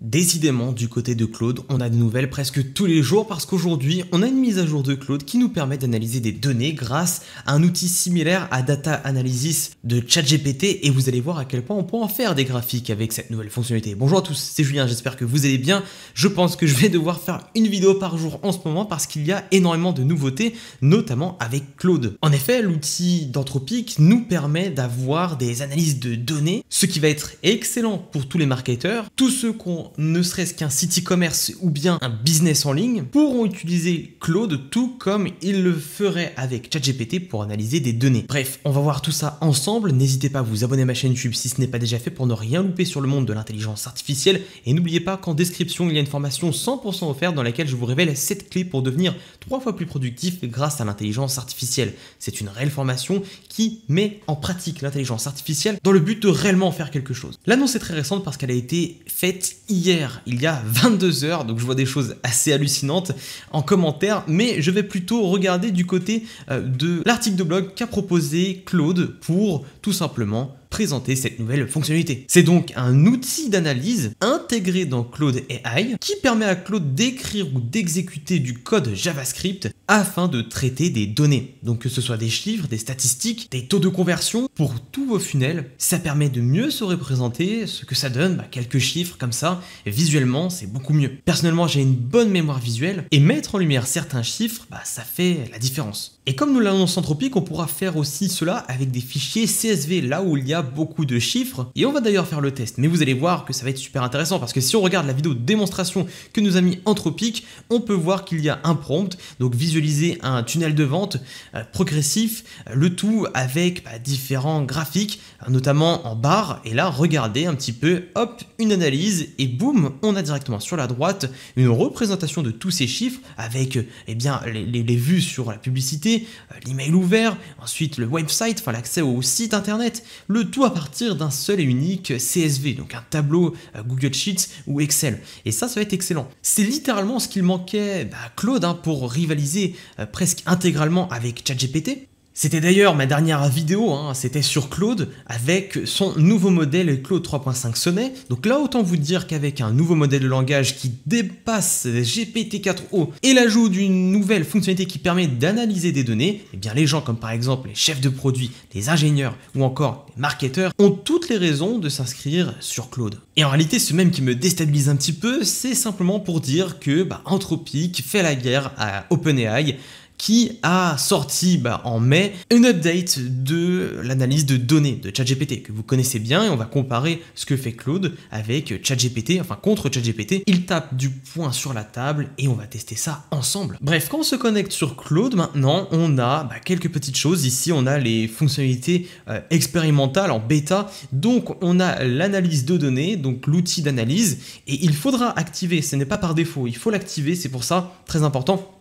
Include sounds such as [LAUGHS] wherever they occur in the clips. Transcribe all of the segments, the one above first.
Décidément, du côté de Claude, on a des nouvelles presque tous les jours parce qu'aujourd'hui, on a une mise à jour de Claude qui nous permet d'analyser des données grâce à un outil similaire à Data Analysis de ChatGPT et vous allez voir à quel point on peut en faire des graphiques avec cette nouvelle fonctionnalité. Bonjour à tous, c'est Julien, j'espère que vous allez bien. Je pense que je vais devoir faire une vidéo par jour en ce moment parce qu'il y a énormément de nouveautés, notamment avec Claude. En effet, l'outil d'Anthropique nous permet d'avoir des analyses de données, ce qui va être excellent pour tous les marketeurs, tous ceux qui ont ne serait-ce qu'un site e-commerce ou bien un business en ligne pourront utiliser Claude tout comme ils le feraient avec ChatGPT pour analyser des données. Bref, on va voir tout ça ensemble. N'hésitez pas à vous abonner à ma chaîne YouTube si ce n'est pas déjà fait pour ne rien louper sur le monde de l'intelligence artificielle. Et n'oubliez pas qu'en description, il y a une formation 100% offerte dans laquelle je vous révèle 7 clés pour devenir 3 fois plus productif grâce à l'intelligence artificielle. C'est une réelle formation qui met en pratique l'intelligence artificielle dans le but de réellement faire quelque chose. L'annonce est très récente parce qu'elle a été faite hier hier, il y a 22 heures, donc je vois des choses assez hallucinantes en commentaire, mais je vais plutôt regarder du côté euh, de l'article de blog qu'a proposé Claude pour tout simplement présenter cette nouvelle fonctionnalité. C'est donc un outil d'analyse intégré dans Cloud AI qui permet à Claude d'écrire ou d'exécuter du code JavaScript afin de traiter des données. Donc que ce soit des chiffres, des statistiques, des taux de conversion, pour tous vos funnels, ça permet de mieux se représenter ce que ça donne, bah, quelques chiffres comme ça, visuellement c'est beaucoup mieux. Personnellement j'ai une bonne mémoire visuelle et mettre en lumière certains chiffres, bah, ça fait la différence. Et comme nous l'annonce Anthropique, on pourra faire aussi cela avec des fichiers CSV là où il y a beaucoup de chiffres et on va d'ailleurs faire le test mais vous allez voir que ça va être super intéressant parce que si on regarde la vidéo de démonstration que nous a mis Anthropique, on peut voir qu'il y a un prompt, donc visualiser un tunnel de vente euh, progressif, euh, le tout avec bah, différents graphiques, euh, notamment en barre, et là regardez un petit peu, hop, une analyse, et boum, on a directement sur la droite une représentation de tous ces chiffres avec eh bien, les, vues sur la publicité, l'email ouvert, ensuite le website, enfin l'accès au site internet, le tout à partir d'un seul et unique CSV, donc un tableau Google Sheets, ou Excel. Et ça, ça va être excellent. C'est littéralement ce qu'il manquait à bah, Claude hein, pour rivaliser euh, presque intégralement avec ChatGPT. C'était d'ailleurs ma dernière vidéo, hein. c'était sur Claude avec son nouveau modèle Claude 3.5 Sonnet. Donc là, autant vous dire qu'avec un nouveau modèle de langage qui dépasse GPT-4o et l'ajout d'une nouvelle fonctionnalité qui permet d'analyser des données, eh bien les gens comme par exemple les chefs de produits, les ingénieurs ou encore les marketeurs ont toutes les raisons de s'inscrire sur Claude. Et en réalité, ce même qui me déstabilise un petit peu, c'est simplement pour dire que bah, Anthropique fait la guerre à OpenAI qui a sorti bah, en mai une update de l'analyse de données de ChatGPT que vous connaissez bien et on va comparer ce que fait Claude avec ChatGPT, enfin contre ChatGPT. Il tape du poing sur la table et on va tester ça ensemble. Bref, quand on se connecte sur Claude maintenant, on a bah, quelques petites choses. Ici, on a les fonctionnalités euh, expérimentales en bêta. Donc, on a l'analyse de données, donc l'outil d'analyse et il faudra activer, ce n'est pas par défaut, il faut l'activer, c'est pour ça très important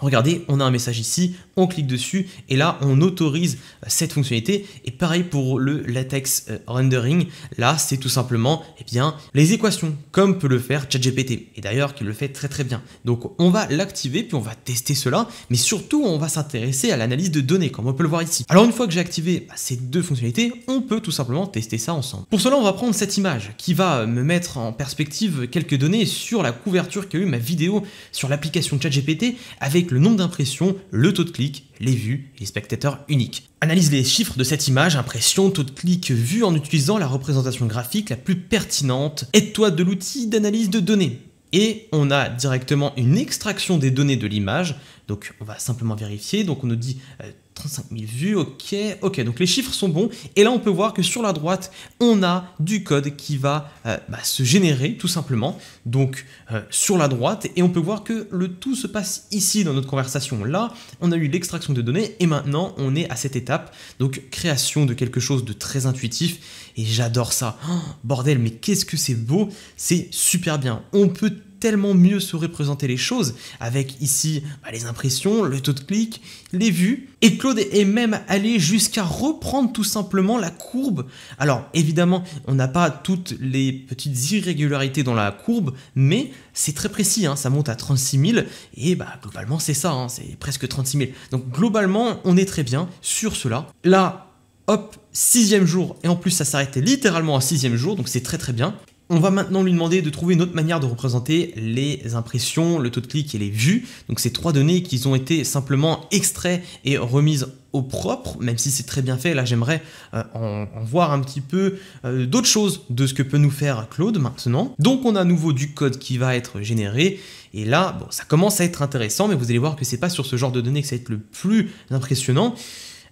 Regardez, on a un message ici, on clique dessus et là on autorise euh, cette fonctionnalité. Et pareil pour le latex euh, rendering, là c'est tout simplement eh bien, les équations, comme peut le faire ChatGPT, et d'ailleurs qui le fait très très bien. Donc on va l'activer, puis on va tester cela, mais surtout on va s'intéresser à l'analyse de données, comme on peut le voir ici. Alors une fois que j'ai activé bah, ces deux fonctionnalités, on peut tout simplement tester ça ensemble. Pour cela, on va prendre cette image qui va euh, me mettre en perspective quelques données sur la couverture qu'a eu ma vidéo sur l'application ChatGPT avec le nombre d'impressions, le taux de clic, les vues les spectateurs uniques. Analyse les chiffres de cette image, impression, taux de clic, vue en utilisant la représentation graphique la plus pertinente. Aide-toi de l'outil d'analyse de données. Et on a directement une extraction des données de l'image. Donc on va simplement vérifier. Donc on nous dit euh, 35 000 vues, ok, ok, donc les chiffres sont bons. Et là, on peut voir que sur la droite, on a du code qui va euh, bah, se générer tout simplement, donc euh, sur la droite, et on peut voir que le tout se passe ici dans notre conversation. Là, on a eu l'extraction de données, et maintenant, on est à cette étape, donc création de quelque chose de très intuitif, et j'adore ça. Oh, bordel, mais qu'est-ce que c'est beau, c'est super bien. On peut tellement mieux se représenter les choses, avec ici bah, les impressions, le taux de clic, les vues. Et Claude est même allé jusqu'à reprendre tout simplement la courbe. Alors évidemment, on n'a pas toutes les petites irrégularités dans la courbe, mais c'est très précis, hein, ça monte à 36 000, et bah, globalement c'est ça, hein, c'est presque 36 000. Donc globalement, on est très bien sur cela. Là, hop, sixième jour, et en plus ça s'arrêtait littéralement à sixième jour, donc c'est très très bien. On va mhm. maintenant lui demander de trouver une autre manière de représenter les impressions, le taux de clic et les vues. Donc ces trois données qui ont été simplement extraites et remises au propre, même si c'est très bien fait, là j'aimerais euh, en, voir un petit peu euh, d'autres choses de ce que peut nous faire Claude maintenant. Donc on a à nouveau du code qui va être généré, et là bon, ça commence à être intéressant, mais vous allez voir que c'est pas sur ce genre de données que ça va être le plus impressionnant.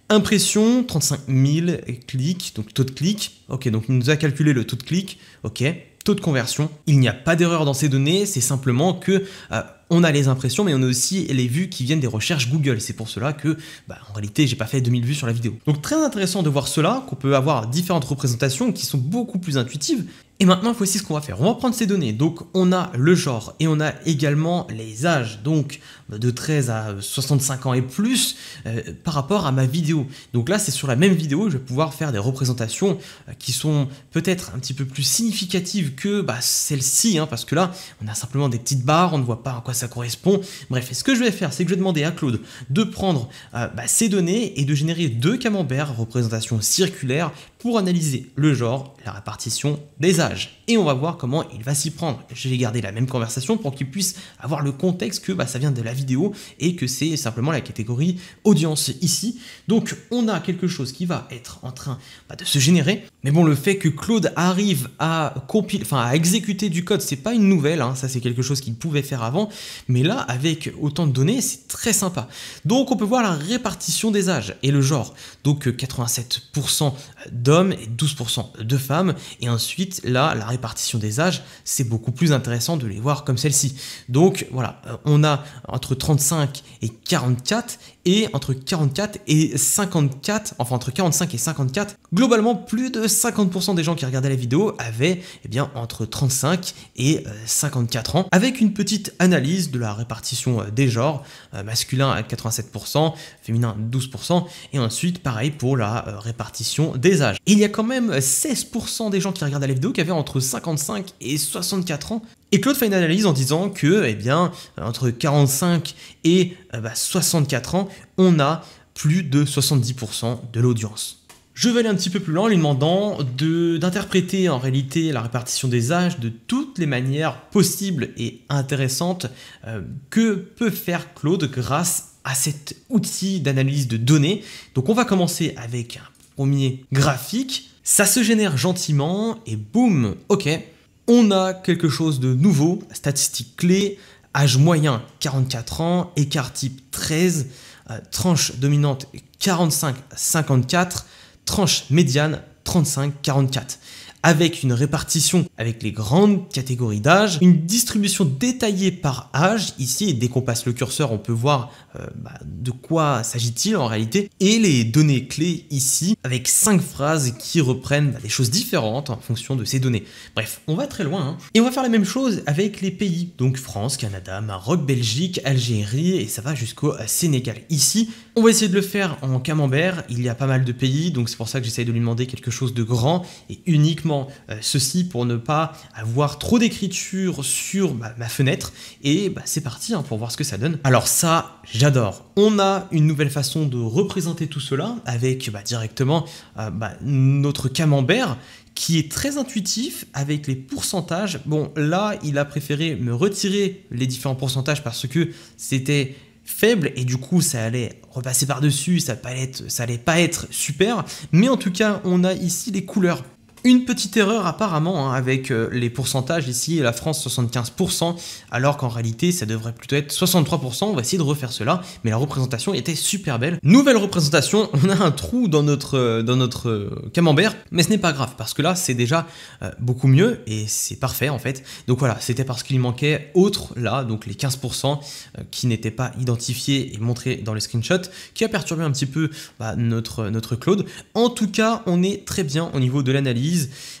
Impression, 35 000 clics, donc taux de clic, ok, donc il nous a calculé le taux de clic, ok, taux de conversion. Il n'y a pas d'erreur dans ces données, c'est simplement que... Euh, on a les impressions, mais on a aussi les vues qui viennent des recherches Google. C'est pour cela que, bah, en réalité, j'ai pas fait 2000 vues sur la vidéo. Donc très intéressant de voir cela, qu'on peut avoir différentes représentations qui sont beaucoup plus intuitives. Et maintenant, voici ce qu'on va faire. On va prendre ces données. Donc, on a le genre et on a également les âges. Donc, bah, de 13 à 65 ans et plus euh, par rapport à ma vidéo. Donc là, c'est sur la même vidéo, je vais pouvoir faire des représentations euh, qui sont peut-être un petit peu plus significatives que bah, celle-ci. Hein, parce que là, on a simplement des petites barres, on ne voit pas en quoi ça correspond. Bref, ce que je vais faire, c'est que je vais demander à Claude de prendre ces euh, bah, données et de générer deux camemberts représentation circulaire pour analyser le genre, la répartition des âges et on va voir comment il va s'y prendre. vais garder la même conversation pour qu'il puisse avoir le contexte que bah, ça vient de la vidéo et que c'est simplement la catégorie audience ici. Donc on a quelque chose qui va être en train bah, de se générer. Mais bon, le fait que Claude arrive à, compiler enfin, à exécuter du code, c'est pas une nouvelle, hein. ça c'est quelque chose qu'il pouvait faire avant, mais là, avec autant de données, c'est très sympa. Donc on peut voir la répartition des âges et le genre. Donc 87% d'hommes et 12% de femmes, et ensuite là, la répartition répartition des âges, c'est beaucoup plus intéressant de les voir comme celle-ci. Donc voilà, euh, on a entre 35 et 44 et entre 44 et 54, enfin entre 45 et 54, globalement plus de 50% des gens qui regardaient la vidéo avaient eh bien, entre 35 et 54 euh, ans, avec une petite analyse de la répartition euh, des genres, masculin à 87%, féminin 12%, et ensuite pareil pour la répartition des âges. il y a quand même 16% des gens qui regardaient la vidéo qui avaient entre 55 et 64 ans. Et Claude fait une analyse en disant que, eh bien, entre 45 et 64 euh, bah, ans, on a plus de 70% de l'audience. Je vais aller un petit peu plus loin en lui demandant d'interpréter en réalité la répartition des âges de toutes les manières possibles et intéressantes euh, que peut faire Claude grâce à cet outil d'analyse de données. Donc on va commencer avec un premier graphique ça se génère gentiment et boum, ok, on a quelque chose de nouveau, statistique clé, âge moyen 44 ans, écart type 13, euh, tranche dominante 45-54, tranche médiane 35-44 avec une répartition avec les grandes catégories d'âge, une distribution détaillée par âge, ici, et dès qu'on passe le curseur, on peut voir euh, bah, de quoi s'agit-il en réalité, et les données clés ici, avec cinq phrases qui reprennent des choses différentes en fonction de ces données. Bref, on va très loin, hein. et on va faire la même chose avec les pays, donc France, Canada, Maroc, Belgique, Algérie, et ça va jusqu'au euh, Sénégal. Ici, on va essayer de le faire en camembert, il y a pas mal de pays, donc c'est pour ça que j'essaye de lui demander quelque chose de grand et uniquement euh, ceci pour ne pas avoir trop d'écriture sur ma fenêtre. Et bah, c'est parti hein, pour voir ce que ça donne. Alors ça, j'adore. On a une nouvelle façon de représenter tout cela avec bah, directement euh, bah, notre camembert qui est très intuitif avec les pourcentages. Bon, là, il a préféré me retirer les différents pourcentages parce que c'était faible et du coup ça allait repasser par dessus sa palette ça allait pas être super mais en tout cas on a ici les couleurs une petite erreur apparemment hein, avec euh, les pourcentages ici, la France 75%, alors qu'en réalité ça devrait plutôt être 63%, on va essayer de refaire cela, mais la représentation était super belle. Nouvelle représentation, [LAUGHS] on a un trou dans notre, euh, dans notre euh, camembert, mais ce n'est pas grave, parce que là c'est déjà beaucoup mieux, et c'est parfait en fait. Donc voilà, c'était parce qu'il manquait autre là, donc les 15% qui n'étaient pas identifiés et montrés dans les screenshots, qui a perturbé un petit peu bah, notre, notre Claude. En tout cas, on est très bien au niveau de l'analyse,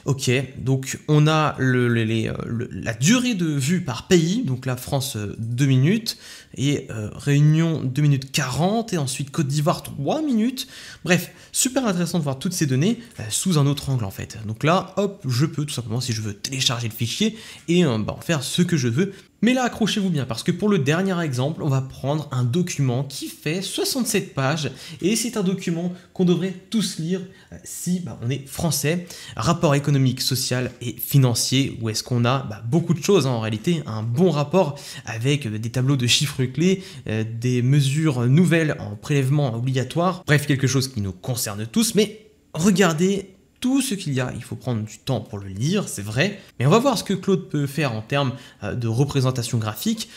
Ok, donc on a euh, le, la durée de vue par pays, donc la France 2 euh, minutes, et euh, Réunion 2 minutes 40, et ensuite Côte d'Ivoire 3 minutes. Bref, super intéressant de voir toutes ces données sous un autre angle en fait. Donc là, hop, je peux tout simplement, si je veux, télécharger le fichier et bah, en faire ce que je veux mais là, accrochez-vous bien, parce que pour le dernier exemple, on va prendre un document qui fait 67 pages, et c'est un document qu'on devrait tous lire euh, si bah, on est français. Rapport économique, social et financier, où est-ce qu'on a bah, beaucoup de choses hein, en réalité, un bon rapport avec euh, des tableaux de chiffres clés, euh, des mesures nouvelles en prélèvement obligatoire, bref, quelque chose qui nous concerne tous, mais regardez tout ce qu'il y a. Il faut prendre du temps pour le lire, c'est vrai. Mais on va voir ce que Claude peut faire en termes euh, de représentation graphique.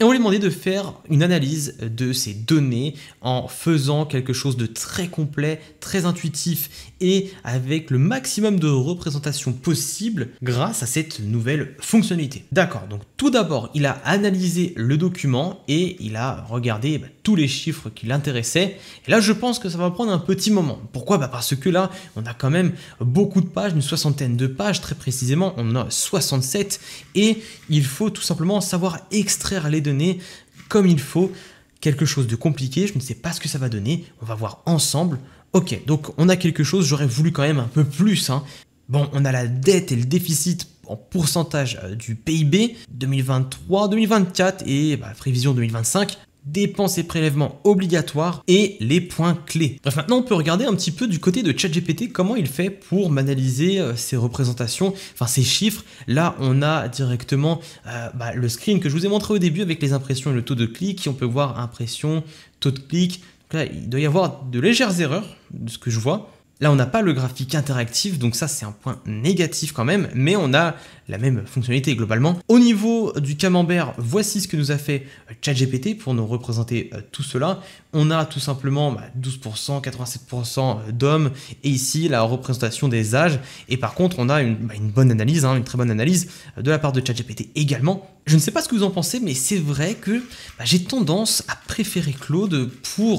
Et on lui demandait de faire une analyse de ces données en faisant quelque chose de très complet, très intuitif et avec le maximum de représentation possible grâce à cette nouvelle fonctionnalité. D'accord, donc tout d'abord, il a analysé le document et il a regardé bah, tous les chiffres qui l'intéressaient. Et là, je pense que ça va prendre un petit moment. Pourquoi bah, Parce que là, on a quand même beaucoup de pages, une soixantaine de pages très précisément, on en a 67, et il faut tout simplement savoir extraire les données comme il faut. Quelque chose de compliqué, je ne sais pas ce que ça va donner, on va voir ensemble. Ok, donc on a quelque chose, j'aurais voulu quand même un peu plus. Hein. Bon, on a la dette et le déficit en pourcentage euh, du PIB 2023, 2024 et bah, prévision 2025 dépenses et prélèvements obligatoires et les points clés. Bref, maintenant on peut regarder un petit peu du côté de ChatGPT comment il fait pour m'analyser ces euh, représentations, enfin ces chiffres. Là, on a directement euh, bah, le screen que je vous ai montré au début avec les impressions et le taux de clic. on peut voir impression, taux de clic. là, il doit y avoir de légères erreurs de ce que je vois. Là, on n'a pas le graphique interactif, donc ça c'est un point négatif quand même, mais on a la même fonctionnalité globalement. Au niveau du camembert, voici ce que nous a fait euh, ChatGPT pour nous représenter euh, tout cela. On a tout simplement 12%, bah, 87% euh, d'hommes, et ici la représentation des âges. Et par contre, on a une, bah, bonne analyse, hein, une très bonne analyse de la part de ChatGPT également. Je ne sais pas ce que vous en pensez, mais c'est vrai que bah, j'ai tendance à préférer Claude pour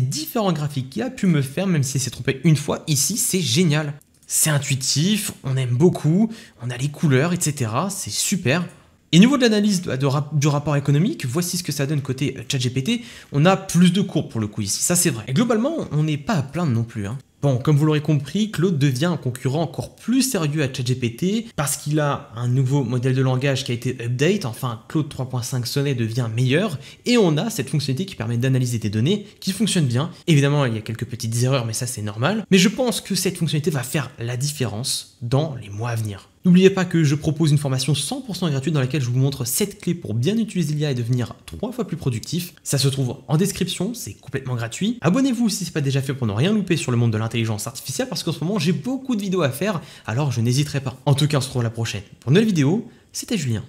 différents graphiques qu'il a pu me faire, même s'il s'est trompé une fois, ici c'est génial. C'est intuitif, on aime beaucoup, on a les couleurs, etc. C'est super. Et niveau de l'analyse du rapport économique, voici ce que ça donne côté euh, gpt On a plus de cours pour le coup ici, ça c'est vrai. Et globalement, on n'est pas à plaindre non plus. Hein. Bon, comme vous l'aurez compris, Claude devient un concurrent encore plus sérieux à ChatGPT parce qu'il a un nouveau modèle de langage qui a été update, enfin Claude 3.5 Sonnet devient meilleur et on a cette fonctionnalité qui permet d'analyser des données qui fonctionne bien. Évidemment, il y a quelques petites erreurs mais ça c'est normal, mais je pense que cette fonctionnalité va faire la différence dans les mois à venir. N'oubliez pas que je propose une formation 100% gratuite dans laquelle je vous montre 7 clés pour bien utiliser l'IA et devenir 3 fois plus productif. Ça se trouve en description, c'est complètement gratuit. Abonnez-vous si ce n'est pas déjà fait pour ne rien louper sur le monde de l'intelligence artificielle parce qu'en ce moment j'ai beaucoup de vidéos à faire, alors je n'hésiterai pas. En tout cas, on se retrouve la prochaine pour une nouvelle vidéo. C'était Julien.